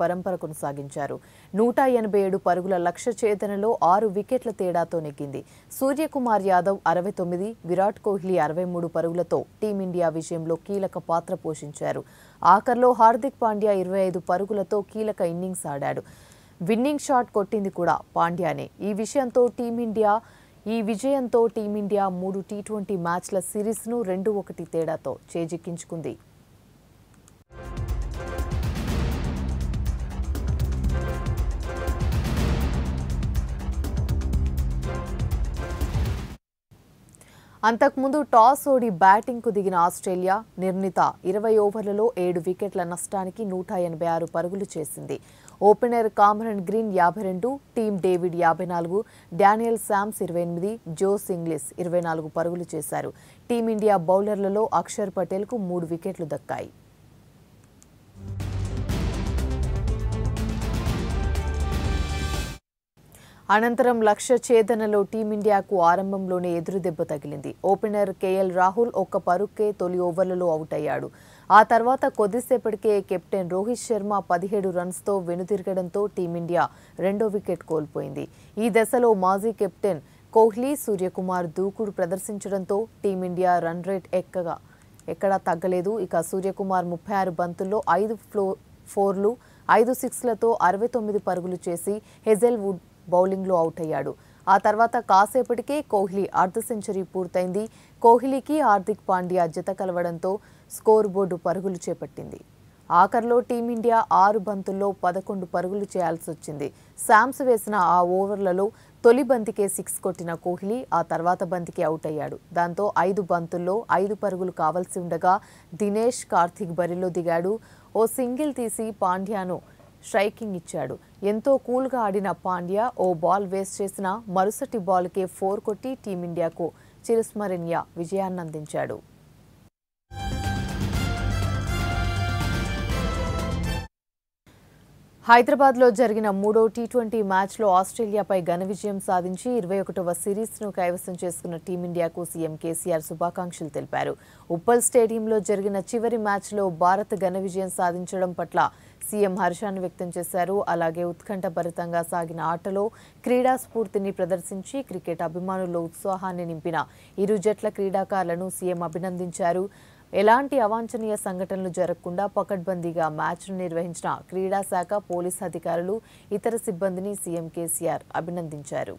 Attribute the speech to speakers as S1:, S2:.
S1: పరంపర కొనసాగించారు నూట ఎనభై ఏడు పరుగుల లక్ష్య ఛేదనలో ఆరు వికెట్ల తేడాతో నెగ్గింది సూర్యకుమార్ యాదవ్ అరవై తొమ్మిది విరాట్ కోహ్లీ అరవై మూడు పరుగులతో టీమిండియా విజయంలో కీలక పాత్ర పోషించారు ఆఖర్లో హార్దిక్ పాండ్యా ఇరవై ఐదు పరుగులతో కీలక ఇన్నింగ్స్ ఆడాడు విన్నింగ్ షాట్ కొట్టింది కూడా పాండ్యానే ఈ విషయంతో టీమిండియా ఈ విజయంతో టీమిండియా మూడు టీ ట్వంటీ మ్యాచ్ల సిరీస్ను రెండు ఒకటి తేడాతో చేజిక్కించుకుంది అంతకుముందు టాస్ ఓడి బ్యాటింగ్కు దిగిన ఆస్ట్రేలియా నిర్ణీత ఇరవై ఓవర్లలో ఏడు వికెట్ల నష్టానికి నూట ఎనభై ఆరు పరుగులు చేసింది ఓపెనర్ కామరన్ గ్రీన్ యాభై రెండు టీమ్ డేవిడ్ యాభై నాలుగు డానియల్ శామ్స్ ఇరవై ఎనిమిది జోస్ ఇంగ్లిస్ ఇరవై నాలుగు పరుగులు చేశారు టీమిండియా బౌలర్లలో అక్షర్ పటేల్కు మూడు వికెట్లు దక్కాయి అనంతరం లక్ష్య ఛేదనలో టీమిండియాకు ఆరంభంలోనే ఎదురుదెబ్బ తగిలింది ఓపెనర్ కేఎల్ రాహుల్ ఒక్క పరుక్కే తొలి ఓవర్లలో అవుట్ అయ్యాడు ఆ తర్వాత కొద్దిసేపటికే కెప్టెన్ రోహిత్ శర్మ పదిహేడు రన్స్తో వెనుతిరగడంతో టీమిండియా రెండో వికెట్ కోల్పోయింది ఈ దశలో మాజీ కెప్టెన్ కోహ్లీ సూర్యకుమార్ దూకుడు ప్రదర్శించడంతో టీమిండియా రన్ రేట్ ఎక్కగా ఎక్కడా తగ్గలేదు ఇక సూర్యకుమార్ ముప్పై ఆరు బంతుల్లో ఐదు ఫ్లో ఫోర్లు ఐదు సిక్స్లతో అరవై తొమ్మిది పరుగులు చేసి హెజెల్వుడ్ బౌలింగ్లో అవుట్ అయ్యాడు ఆ తర్వాత కాసేపటికే కోహ్లీ అర్ధ సెంచరీ పూర్తయింది కోహ్లీకి హార్దిక్ పాండ్యా జత కలవడంతో స్కోర్ బోర్డు పరుగులు చేపట్టింది ఆఖర్లో టీమిండియా ఆరు బంతుల్లో పదకొండు పరుగులు చేయాల్సి వచ్చింది శామ్స్ వేసిన ఆ ఓవర్లలో తొలి బంతికే సిక్స్ కొట్టిన కోహ్లీ ఆ తర్వాత బంతికి అవుట్ అయ్యాడు దాంతో ఐదు బంతుల్లో ఐదు పరుగులు కావలసి ఉండగా దినేష్ కార్తిక్ బరిలో దిగాడు ఓ సింగిల్ తీసి పాండ్యాను స్ట్రైకింగ్ ఇచ్చాడు ఎంతో కూల్గా ఆడిన పాండ్యా ఓ బాల్ వేస్ట్ చేసిన మరుసటి బాల్కే ఫోర్ కొట్టి టీమిండియాకు చిరస్మరణీయ విజయాన్నందించాడు హైదరాబాద్లో జరిగిన మూడో టీ ట్వంటీ మ్యాచ్లో ఆస్ట్రేలియాపై ఘన విజయం సాధించి ఇరవై ఒకటవ సిరీస్ను కైవసం చేసుకున్న టీమిండియాకు సీఎం కేసీఆర్ శుభాకాంక్షలు తెలిపారు ఉప్పల్ స్టేడియంలో జరిగిన చివరి మ్యాచ్లో భారత్ ఘన విజయం సాధించడం పట్ల సీఎం హర్షాన్ని వ్యక్తం చేశారు అలాగే ఉత్కంఠభరితంగా సాగిన ఆటలో క్రీడా స్ఫూర్తిని ప్రదర్శించి క్రికెట్ అభిమానుల్లో ఉత్సాహాన్ని నింపిన ఇరు జట్ల క్రీడాకారులను సీఎం అభినందించారు ఎలాంటి అవాంఛనీయ సంఘటనలు జరగకుండా పకడ్బందీగా మ్యాచ్ను నిర్వహించిన క్రీడా శాఖ పోలీస్ అధికారులు ఇతర సిబ్బందిని సీఎం కేసీఆర్ అభినందించారు